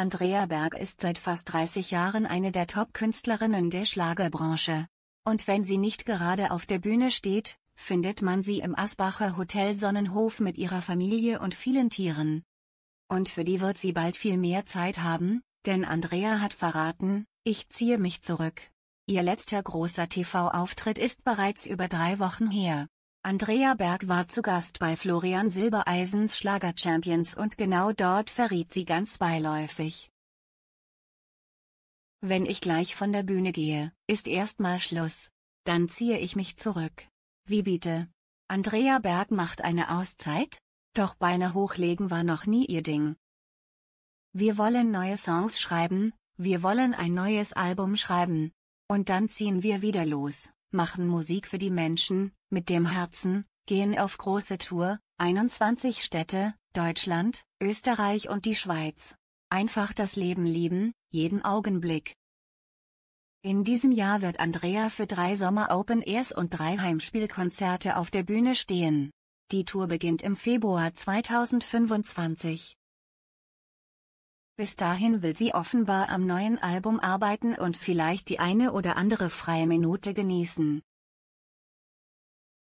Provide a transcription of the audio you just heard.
Andrea Berg ist seit fast 30 Jahren eine der Top-Künstlerinnen der Schlagerbranche. Und wenn sie nicht gerade auf der Bühne steht, findet man sie im Asbacher Hotel Sonnenhof mit ihrer Familie und vielen Tieren. Und für die wird sie bald viel mehr Zeit haben, denn Andrea hat verraten, ich ziehe mich zurück. Ihr letzter großer TV-Auftritt ist bereits über drei Wochen her. Andrea Berg war zu Gast bei Florian Silbereisens Schlager Champions und genau dort verriet sie ganz beiläufig. Wenn ich gleich von der Bühne gehe, ist erstmal Schluss. Dann ziehe ich mich zurück. Wie bitte? Andrea Berg macht eine Auszeit? Doch Beine hochlegen war noch nie ihr Ding. Wir wollen neue Songs schreiben, wir wollen ein neues Album schreiben. Und dann ziehen wir wieder los machen Musik für die Menschen, mit dem Herzen, gehen auf große Tour, 21 Städte, Deutschland, Österreich und die Schweiz. Einfach das Leben lieben, jeden Augenblick. In diesem Jahr wird Andrea für drei Sommer Open Airs und drei Heimspielkonzerte auf der Bühne stehen. Die Tour beginnt im Februar 2025. Bis dahin will sie offenbar am neuen Album arbeiten und vielleicht die eine oder andere freie Minute genießen.